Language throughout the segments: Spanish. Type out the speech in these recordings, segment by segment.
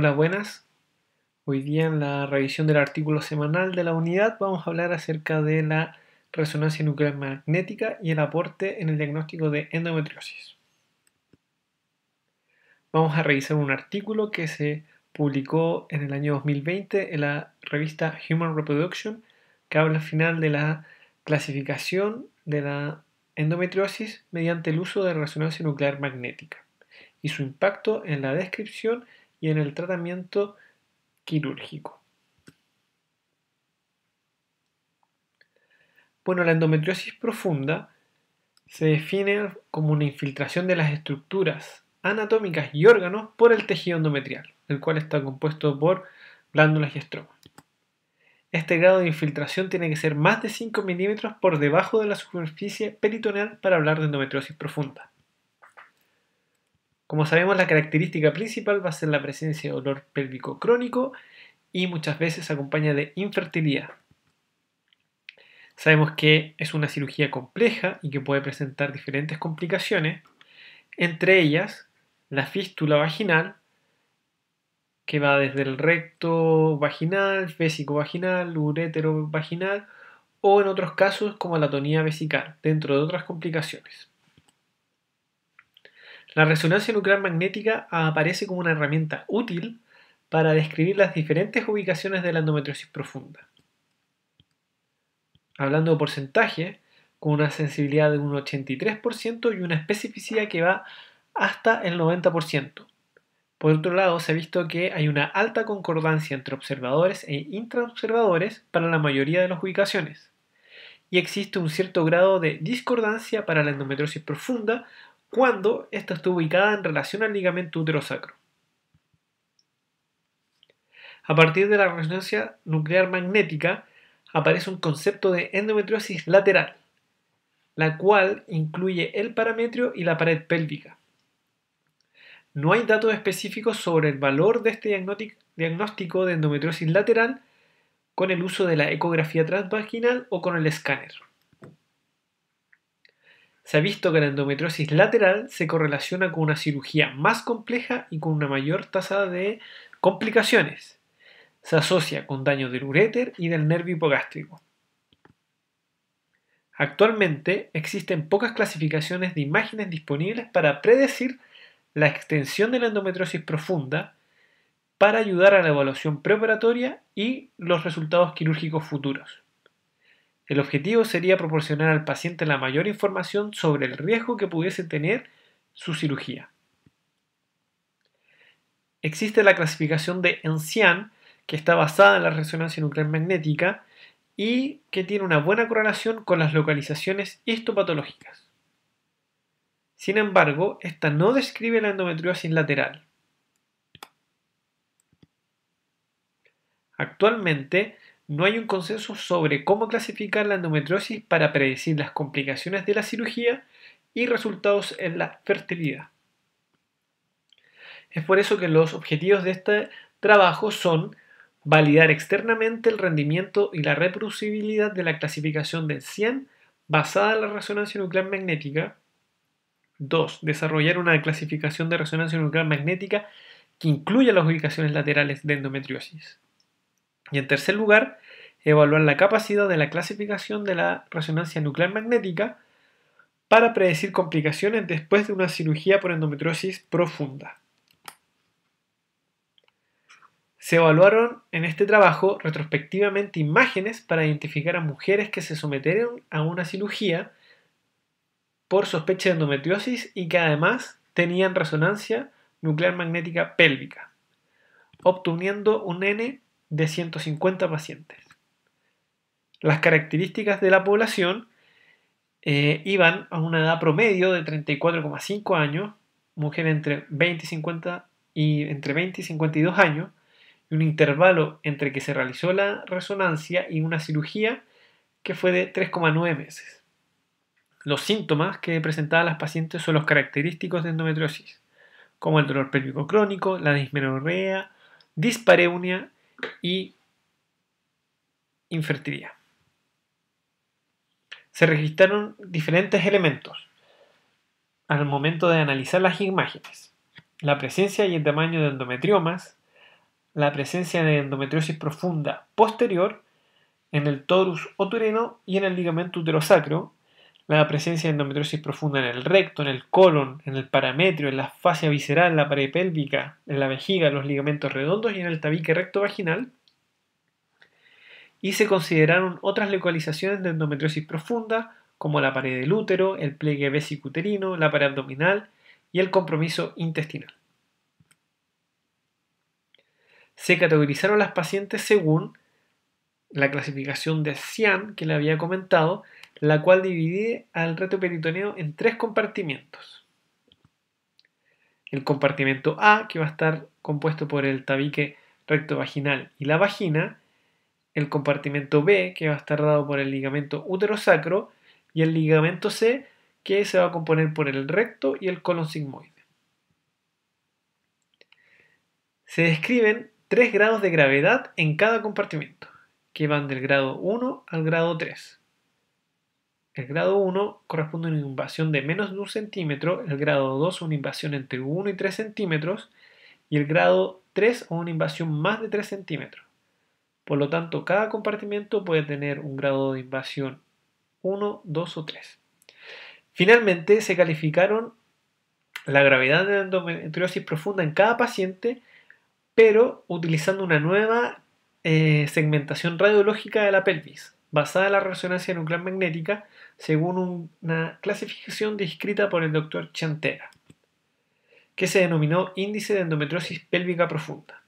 Hola, buenas. Hoy día en la revisión del artículo semanal de la unidad vamos a hablar acerca de la resonancia nuclear magnética y el aporte en el diagnóstico de endometriosis. Vamos a revisar un artículo que se publicó en el año 2020 en la revista Human Reproduction que habla al final de la clasificación de la endometriosis mediante el uso de resonancia nuclear magnética y su impacto en la descripción y en el tratamiento quirúrgico. Bueno, la endometriosis profunda se define como una infiltración de las estructuras anatómicas y órganos por el tejido endometrial, el cual está compuesto por glándulas y estromas. Este grado de infiltración tiene que ser más de 5 milímetros por debajo de la superficie peritoneal para hablar de endometriosis profunda. Como sabemos, la característica principal va a ser la presencia de dolor pélvico crónico y muchas veces acompaña de infertilidad. Sabemos que es una cirugía compleja y que puede presentar diferentes complicaciones, entre ellas la fístula vaginal, que va desde el recto vaginal, fésico vaginal, uretero vaginal, o en otros casos como la atonía vesical, dentro de otras complicaciones. La resonancia nuclear magnética aparece como una herramienta útil para describir las diferentes ubicaciones de la endometriosis profunda. Hablando de porcentaje, con una sensibilidad de un 83% y una especificidad que va hasta el 90%. Por otro lado, se ha visto que hay una alta concordancia entre observadores e intraobservadores para la mayoría de las ubicaciones. Y existe un cierto grado de discordancia para la endometriosis profunda cuando esta está ubicada en relación al ligamento uterosacro. A partir de la resonancia nuclear magnética aparece un concepto de endometriosis lateral, la cual incluye el parametrio y la pared pélvica. No hay datos específicos sobre el valor de este diagnóstico de endometriosis lateral con el uso de la ecografía transvaginal o con el escáner. Se ha visto que la endometriosis lateral se correlaciona con una cirugía más compleja y con una mayor tasa de complicaciones. Se asocia con daño del uréter y del nervio hipogástrico. Actualmente existen pocas clasificaciones de imágenes disponibles para predecir la extensión de la endometriosis profunda para ayudar a la evaluación preoperatoria y los resultados quirúrgicos futuros. El objetivo sería proporcionar al paciente la mayor información sobre el riesgo que pudiese tener su cirugía. Existe la clasificación de Encian, que está basada en la resonancia nuclear magnética y que tiene una buena correlación con las localizaciones histopatológicas. Sin embargo, esta no describe la endometriosis lateral. Actualmente, no hay un consenso sobre cómo clasificar la endometriosis para predecir las complicaciones de la cirugía y resultados en la fertilidad. Es por eso que los objetivos de este trabajo son validar externamente el rendimiento y la reproducibilidad de la clasificación del 100 basada en la resonancia nuclear magnética. 2. Desarrollar una clasificación de resonancia nuclear magnética que incluya las ubicaciones laterales de endometriosis. Y en tercer lugar, evaluar la capacidad de la clasificación de la resonancia nuclear magnética para predecir complicaciones después de una cirugía por endometriosis profunda. Se evaluaron en este trabajo retrospectivamente imágenes para identificar a mujeres que se sometieron a una cirugía por sospecha de endometriosis y que además tenían resonancia nuclear magnética pélvica, obteniendo un N de 150 pacientes. Las características de la población eh, iban a una edad promedio de 34,5 años, mujer entre 20 y 50 y entre 20 y 52 años, y un intervalo entre que se realizó la resonancia y una cirugía que fue de 3,9 meses. Los síntomas que presentaban las pacientes son los característicos de endometriosis, como el dolor pélvico crónico, la dismenorrea, dispareunia y infertilidad. Se registraron diferentes elementos al momento de analizar las imágenes. La presencia y el tamaño de endometriomas, la presencia de endometriosis profunda posterior en el torus uterino y en el ligamento uterosacro, la presencia de endometriosis profunda en el recto, en el colon, en el parametrio, en la fascia visceral, en la pared pélvica, en la vejiga, en los ligamentos redondos y en el tabique recto vaginal. Y se consideraron otras localizaciones de endometriosis profunda, como la pared del útero, el pliegue vesicuterino, la pared abdominal y el compromiso intestinal. Se categorizaron las pacientes según la clasificación de Sian que le había comentado, la cual divide al reto peritoneo en tres compartimientos. El compartimento A, que va a estar compuesto por el tabique recto vaginal y la vagina, el compartimento B, que va a estar dado por el ligamento uterosacro, y el ligamento C, que se va a componer por el recto y el colon sigmoide. Se describen tres grados de gravedad en cada compartimento, que van del grado 1 al grado 3. El grado 1 corresponde a una invasión de menos de un centímetro, el grado 2 una invasión entre 1 y 3 centímetros y el grado 3 a una invasión más de 3 centímetros. Por lo tanto, cada compartimiento puede tener un grado de invasión 1, 2 o 3. Finalmente, se calificaron la gravedad de la endometriosis profunda en cada paciente, pero utilizando una nueva eh, segmentación radiológica de la pelvis, basada en la resonancia nuclear magnética, según una clasificación descrita por el doctor Chantera, que se denominó índice de endometriosis pélvica profunda,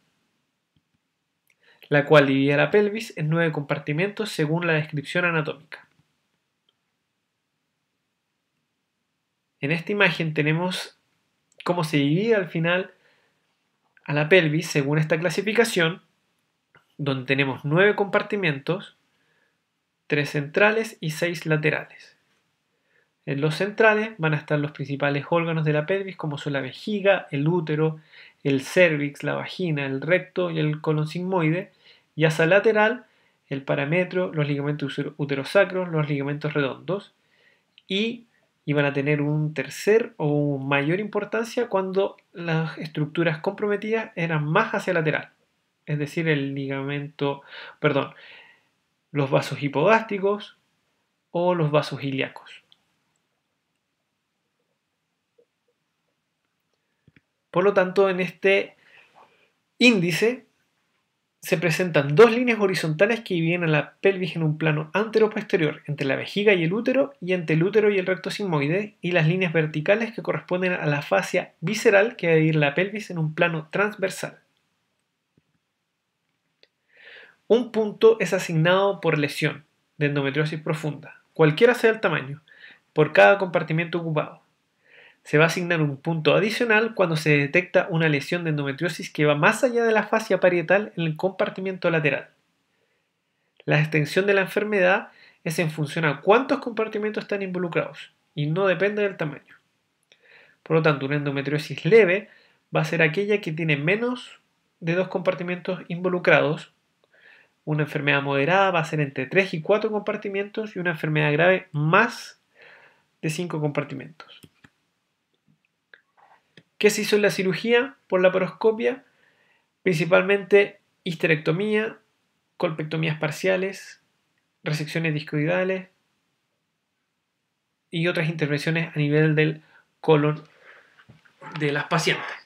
la cual divide la pelvis en nueve compartimentos según la descripción anatómica. En esta imagen tenemos cómo se divide al final a la pelvis según esta clasificación, donde tenemos nueve compartimentos tres centrales y seis laterales. En los centrales van a estar los principales órganos de la pelvis como son la vejiga, el útero, el cérvix, la vagina, el recto y el colon sigmoide y hacia lateral el parametro, los ligamentos uterosacros, los ligamentos redondos y, van a tener un tercer o mayor importancia cuando las estructuras comprometidas eran más hacia lateral, es decir, el ligamento, perdón, los vasos hipogásticos o los vasos ilíacos. Por lo tanto, en este índice se presentan dos líneas horizontales que dividen a la pelvis en un plano antero-posterior, entre la vejiga y el útero, y entre el útero y el recto sigmoide, y las líneas verticales que corresponden a la fascia visceral que va la pelvis en un plano transversal. Un punto es asignado por lesión de endometriosis profunda, cualquiera sea el tamaño, por cada compartimiento ocupado. Se va a asignar un punto adicional cuando se detecta una lesión de endometriosis que va más allá de la fascia parietal en el compartimiento lateral. La extensión de la enfermedad es en función a cuántos compartimentos están involucrados y no depende del tamaño. Por lo tanto, una endometriosis leve va a ser aquella que tiene menos de dos compartimentos involucrados una enfermedad moderada va a ser entre 3 y 4 compartimientos y una enfermedad grave más de 5 compartimentos. ¿Qué se hizo en la cirugía por la Principalmente histerectomía, colpectomías parciales, resecciones discoidales y otras intervenciones a nivel del colon de las pacientes.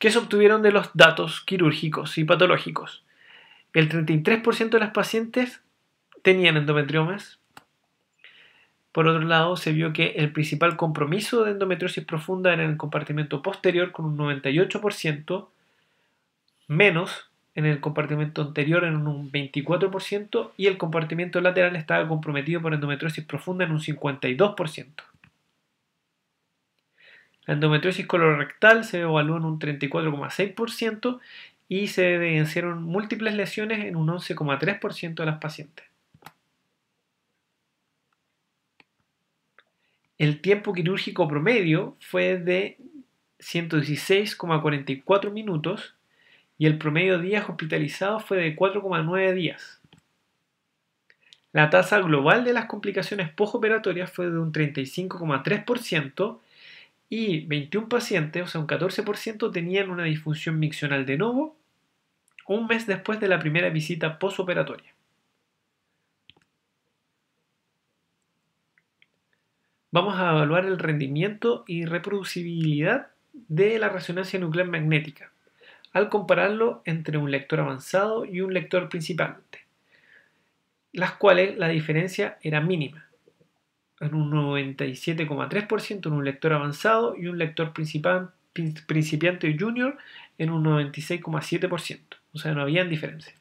que se obtuvieron de los datos quirúrgicos y patológicos. El 33% de las pacientes tenían endometriomas. Por otro lado, se vio que el principal compromiso de endometriosis profunda era en el compartimento posterior con un 98%, menos en el compartimento anterior en un 24% y el compartimento lateral estaba comprometido por endometriosis profunda en un 52%. La endometriosis colorectal se evaluó en un 34,6% y se evidenciaron múltiples lesiones en un 11,3% de las pacientes. El tiempo quirúrgico promedio fue de 116,44 minutos y el promedio de días hospitalizados fue de 4,9 días. La tasa global de las complicaciones postoperatorias fue de un 35,3% y 21 pacientes, o sea, un 14%, tenían una disfunción miccional de nuevo un mes después de la primera visita posoperatoria. Vamos a evaluar el rendimiento y reproducibilidad de la resonancia nuclear magnética al compararlo entre un lector avanzado y un lector principiante, las cuales la diferencia era mínima en un 97,3% en un lector avanzado y un lector principiante junior en un 96,7%. O sea, no habían diferencia.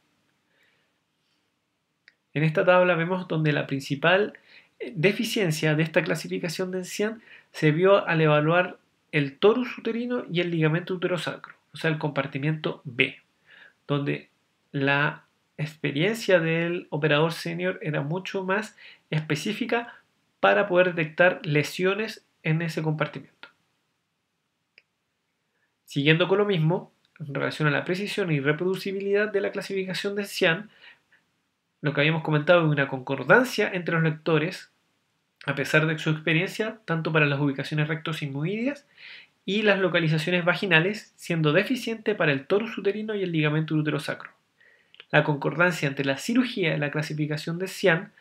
En esta tabla vemos donde la principal eh, deficiencia de esta clasificación de Encian se vio al evaluar el torus uterino y el ligamento uterosacro, o sea, el compartimiento B, donde la experiencia del operador senior era mucho más específica para poder detectar lesiones en ese compartimiento. Siguiendo con lo mismo, en relación a la precisión y reproducibilidad de la clasificación de Cian, lo que habíamos comentado es una concordancia entre los lectores, a pesar de su experiencia, tanto para las ubicaciones rectosigmoideas y las localizaciones vaginales, siendo deficiente para el toro uterino y el ligamento uterosacro. La concordancia entre la cirugía y la clasificación de Cian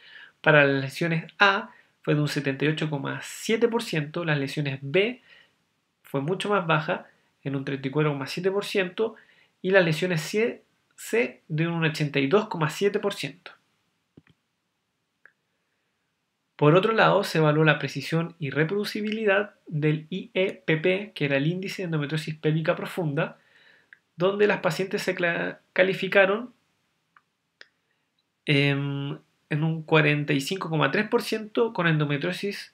para las lesiones A fue de un 78,7%, las lesiones B fue mucho más baja, en un 34,7%, y las lesiones C, de un 82,7%. Por otro lado, se evaluó la precisión y reproducibilidad del IEPP, que era el índice de endometriosis pélvica profunda, donde las pacientes se calificaron en... Em, en un 45,3% con endometriosis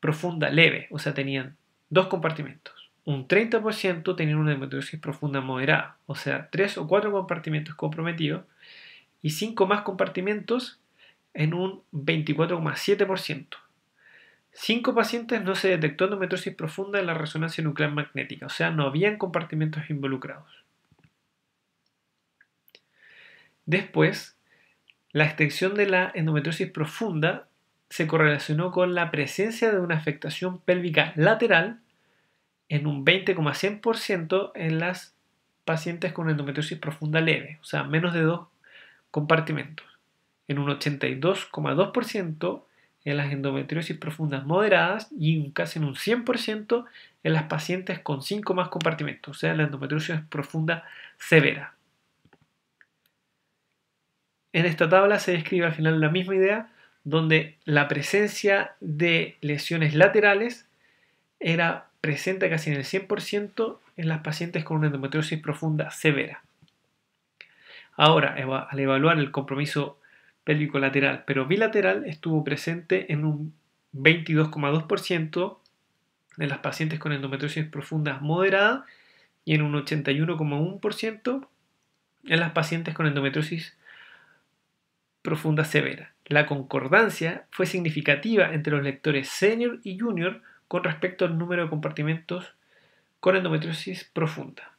profunda leve, o sea, tenían dos compartimentos. Un 30% tenían una endometriosis profunda moderada, o sea, tres o cuatro compartimentos comprometidos y cinco más compartimentos en un 24,7%. Cinco pacientes no se detectó endometriosis profunda en la resonancia nuclear magnética, o sea, no habían compartimentos involucrados. Después, la extensión de la endometriosis profunda se correlacionó con la presencia de una afectación pélvica lateral en un 20,100% en las pacientes con endometriosis profunda leve, o sea, menos de dos compartimentos, en un 82,2% en las endometriosis profundas moderadas y casi en un 100% en las pacientes con cinco más compartimentos, o sea, la endometriosis profunda severa. En esta tabla se describe al final la misma idea, donde la presencia de lesiones laterales era presente casi en el 100% en las pacientes con una endometriosis profunda severa. Ahora, al evaluar el compromiso pélvico lateral, pero bilateral estuvo presente en un 22,2% de las pacientes con endometriosis profunda moderada y en un 81,1% en las pacientes con endometriosis profunda severa. La concordancia fue significativa entre los lectores senior y junior con respecto al número de compartimentos con endometriosis profunda.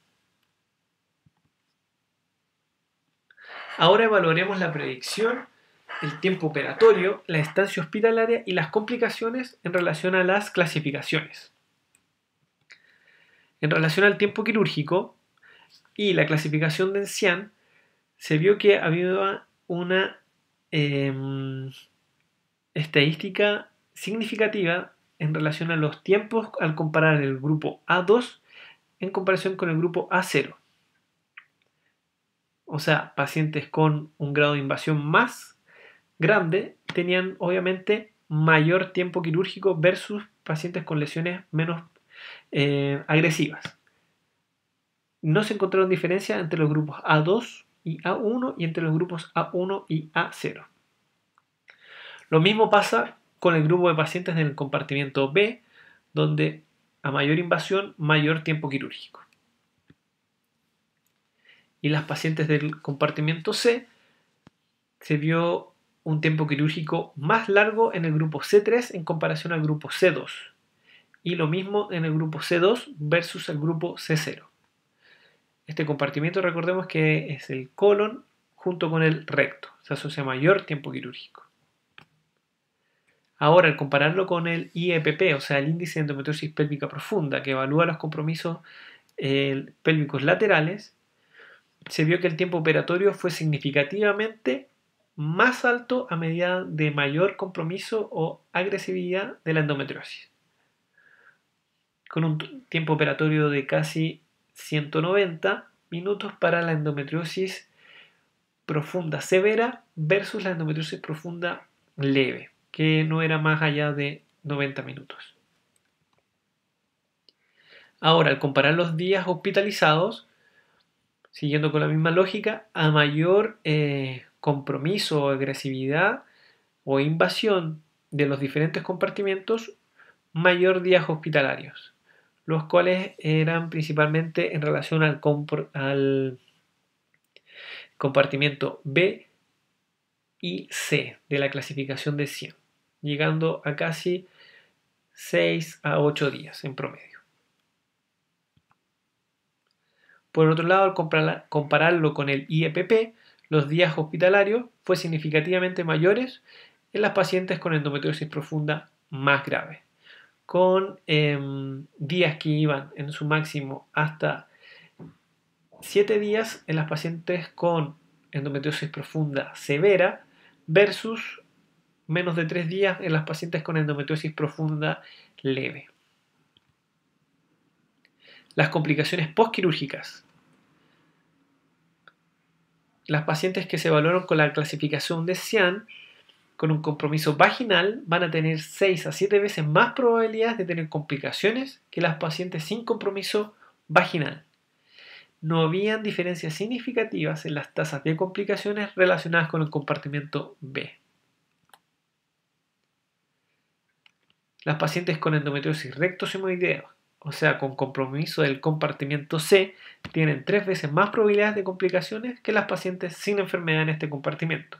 Ahora evaluaremos la predicción, el tiempo operatorio, la estancia hospitalaria y las complicaciones en relación a las clasificaciones. En relación al tiempo quirúrgico y la clasificación de Encian, se vio que había una Em, estadística significativa en relación a los tiempos al comparar el grupo A2 en comparación con el grupo A0. O sea, pacientes con un grado de invasión más grande tenían obviamente mayor tiempo quirúrgico versus pacientes con lesiones menos eh, agresivas. No se encontraron diferencias entre los grupos A2 y A1 y entre los grupos A1 y A0. Lo mismo pasa con el grupo de pacientes en el compartimiento B, donde a mayor invasión, mayor tiempo quirúrgico. Y las pacientes del compartimiento C se vio un tiempo quirúrgico más largo en el grupo C3 en comparación al grupo C2. Y lo mismo en el grupo C2 versus el grupo C0. Este compartimiento recordemos que es el colon junto con el recto, se asocia a mayor tiempo quirúrgico. Ahora, al compararlo con el IEPP, o sea, el índice de endometriosis pélvica profunda, que evalúa los compromisos eh, pélvicos laterales, se vio que el tiempo operatorio fue significativamente más alto a medida de mayor compromiso o agresividad de la endometriosis, con un tiempo operatorio de casi 190 minutos para la endometriosis profunda severa versus la endometriosis profunda leve, que no era más allá de 90 minutos. Ahora, al comparar los días hospitalizados, siguiendo con la misma lógica, a mayor eh, compromiso o agresividad o invasión de los diferentes compartimentos, mayor días hospitalarios los cuales eran principalmente en relación al, compartimiento B y C de la clasificación de 100, llegando a casi 6 a 8 días en promedio. Por otro lado, al compararlo con el IEPP, los días hospitalarios fue significativamente mayores en las pacientes con endometriosis profunda más grave con em, días que iban en su máximo hasta 7 días en las pacientes con endometriosis profunda severa versus menos de 3 días en las pacientes con endometriosis profunda leve. Las complicaciones postquirúrgicas. Las pacientes que se evaluaron con la clasificación de Cian con un compromiso vaginal van a tener 6 a 7 veces más probabilidades de tener complicaciones que las pacientes sin compromiso vaginal. No habían diferencias significativas en las tasas de complicaciones relacionadas con el compartimiento B. Las pacientes con endometriosis rectosimoidea, o sea, con compromiso del compartimiento C, tienen tres veces más probabilidades de complicaciones que las pacientes sin enfermedad en este compartimiento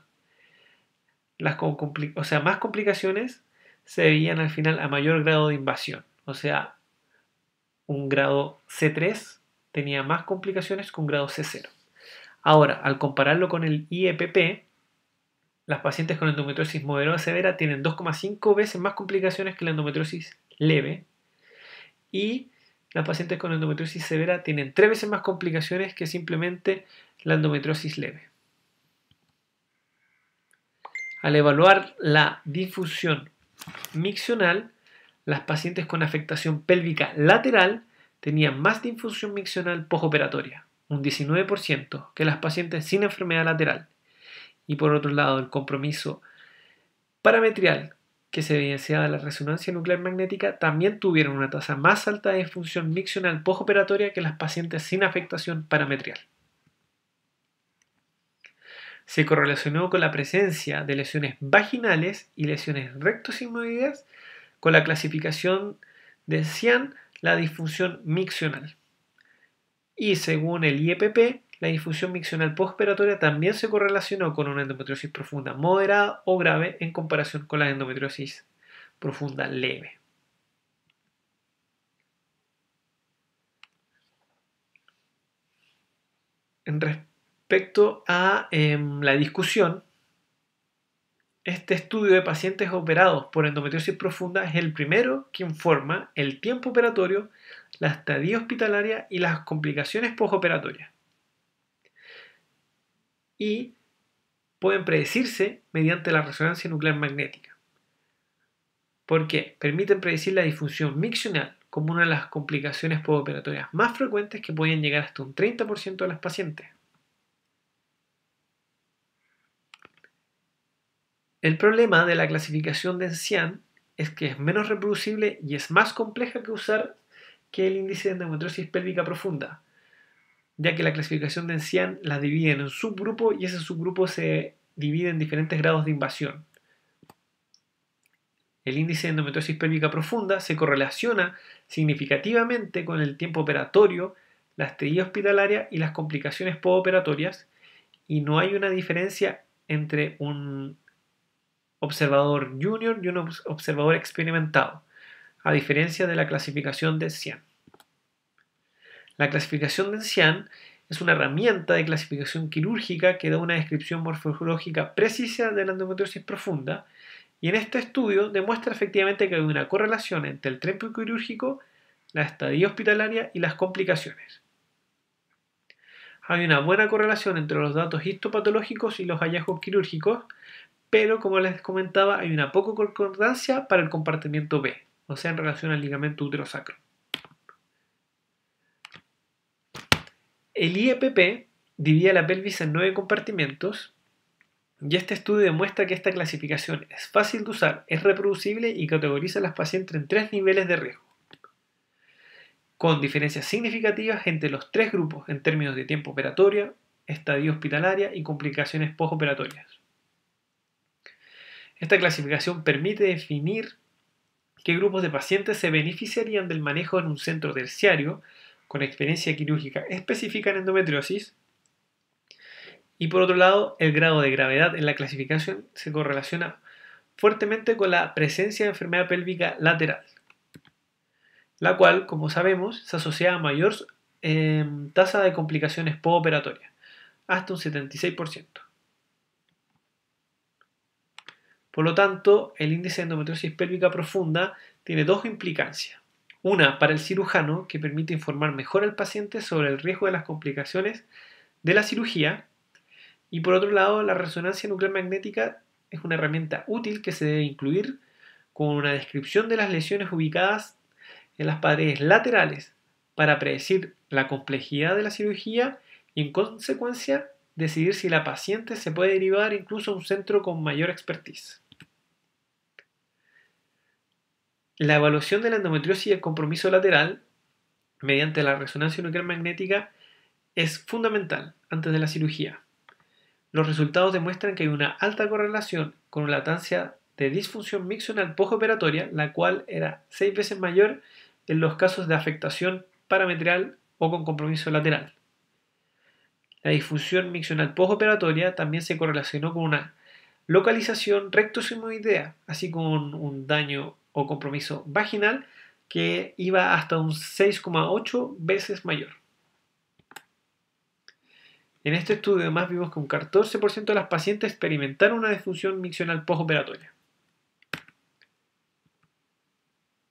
las o sea, más complicaciones se veían al final a mayor grado de invasión. O sea, un grado C3 tenía más complicaciones que un grado C0. Ahora, al compararlo con el IEPP, las pacientes con endometriosis moderada severa tienen 2,5 veces más complicaciones que la endometriosis leve y las pacientes con endometriosis severa tienen 3 veces más complicaciones que simplemente la endometriosis leve. Al evaluar la difusión miccional, las pacientes con afectación pélvica lateral tenían más difusión miccional postoperatoria, un 19%, que las pacientes sin enfermedad lateral. Y por otro lado, el compromiso parametrial que se evidenciaba en la resonancia nuclear magnética también tuvieron una tasa más alta de difusión miccional postoperatoria que las pacientes sin afectación parametrial se correlacionó con la presencia de lesiones vaginales y lesiones rectosinmovidas con la clasificación de Cian, la disfunción miccional. Y según el IEPP, la disfunción miccional postoperatoria también se correlacionó con una endometriosis profunda moderada o grave en comparación con la endometriosis profunda leve. En respecto a em, la discusión, este estudio de pacientes operados por endometriosis profunda es el primero que informa el tiempo operatorio, la estadía hospitalaria y las complicaciones postoperatorias. Y pueden predecirse mediante la resonancia nuclear magnética. porque Permiten predecir la disfunción miccional como una de las complicaciones postoperatorias más frecuentes que pueden llegar hasta un 30% de las pacientes. El problema de la clasificación de Encian es que es menos reproducible y es más compleja que usar que el índice de endometriosis pélvica profunda, ya que la clasificación de Encian la divide en un subgrupo y ese subgrupo se divide en diferentes grados de invasión. El índice de endometriosis pélvica profunda se correlaciona significativamente con el tiempo operatorio, la estadía hospitalaria y las complicaciones postoperatorias, y no hay una diferencia entre un observador junior y un observador experimentado, a diferencia de la clasificación de cian La clasificación de cian es una herramienta de clasificación quirúrgica que da una descripción morfológica precisa de la endometriosis profunda y en este estudio demuestra efectivamente que hay una correlación entre el tiempo quirúrgico, la estadía hospitalaria y las complicaciones. Hay una buena correlación entre los datos histopatológicos y los hallazgos quirúrgicos, pero como les comentaba, hay una poca concordancia para el compartimiento B, o sea, en relación al ligamento uterosacro. El IEPP divide la pelvis en nueve compartimentos y este estudio demuestra que esta clasificación es fácil de usar, es reproducible y categoriza a las pacientes en tres niveles de riesgo, con diferencias significativas entre los tres grupos en términos de tiempo operatorio, estadía hospitalaria y complicaciones postoperatorias. Esta clasificación permite definir qué grupos de pacientes se beneficiarían del manejo en un centro terciario con experiencia quirúrgica específica en endometriosis. Y por otro lado, el grado de gravedad en la clasificación se correlaciona fuertemente con la presencia de enfermedad pélvica lateral, la cual, como sabemos, se asocia a mayor eh, tasa de complicaciones postoperatorias, hasta un 76%. Por lo tanto, el índice de endometriosis pélvica profunda tiene dos implicancias. Una para el cirujano, que permite informar mejor al paciente sobre el riesgo de las complicaciones de la cirugía. Y por otro lado, la resonancia nuclear magnética es una herramienta útil que se debe incluir con una descripción de las lesiones ubicadas en las paredes laterales para predecir la complejidad de la cirugía y en consecuencia decidir si la paciente se puede derivar incluso a un centro con mayor expertise. la evaluación de la endometriosis y el compromiso lateral mediante la resonancia nuclear magnética es fundamental antes de la cirugía. Los resultados demuestran que hay una alta correlación con una latancia de disfunción mixonal postoperatoria, la cual era seis veces mayor en los casos de afectación parametrial o con compromiso lateral. La disfunción mixonal postoperatoria también se correlacionó con una localización rectosimoidea, así como un daño o compromiso vaginal que iba hasta un 6,8 veces mayor. En este estudio más vimos que un 14% de las pacientes experimentaron una disfunción miccional postoperatoria.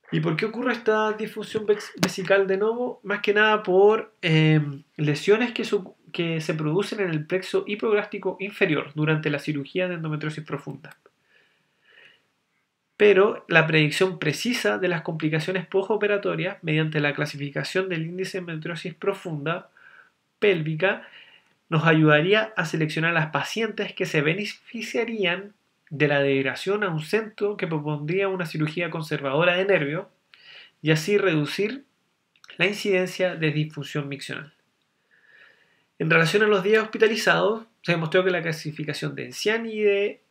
¿Y por qué ocurre esta disfunción vesical de nuevo? Más que nada por em, lesiones que, se producen en el plexo hipogástrico inferior durante la cirugía de endometriosis profunda pero la predicción precisa de las complicaciones postoperatorias mediante la clasificación del índice de metrosis profunda pélvica nos ayudaría a seleccionar a las pacientes que se beneficiarían de la degradación a un centro que propondría una cirugía conservadora de nervio y así reducir la incidencia de disfunción miccional. En relación a los días hospitalizados, se demostró que la clasificación de Encian y de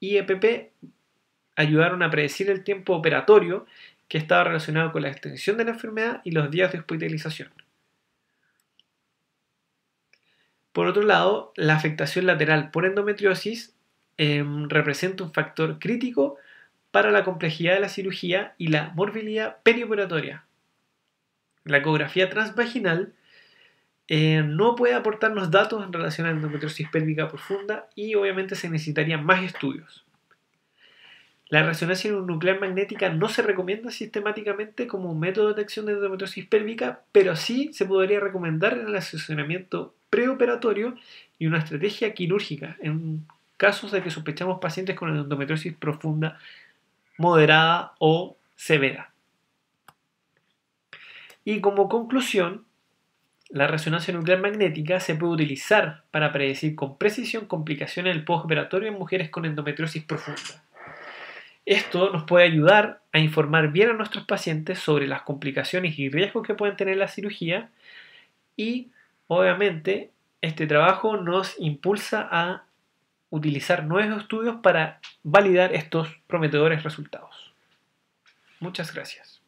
IEPP ayudaron a predecir el tiempo operatorio que estaba relacionado con la extensión de la enfermedad y los días de hospitalización. Por otro lado, la afectación lateral por endometriosis em, representa un factor crítico para la complejidad de la cirugía y la morbilidad perioperatoria. La ecografía transvaginal eh, no puede aportarnos datos en relación a la endometriosis pélvica profunda y obviamente se necesitarían más estudios. La resonancia nuclear magnética no se recomienda sistemáticamente como un método de detección de endometriosis pélvica, pero sí se podría recomendar en el asesoramiento preoperatorio y una estrategia quirúrgica en casos de que sospechamos pacientes con endometriosis profunda, moderada o severa. Y como conclusión, la resonancia nuclear magnética se puede utilizar para predecir con precisión complicaciones el postoperatorio en mujeres con endometriosis profunda. Esto nos puede ayudar a informar bien a nuestros pacientes sobre las complicaciones y riesgos que pueden tener la cirugía y obviamente este trabajo nos impulsa a utilizar nuevos estudios para validar estos prometedores resultados. Muchas gracias.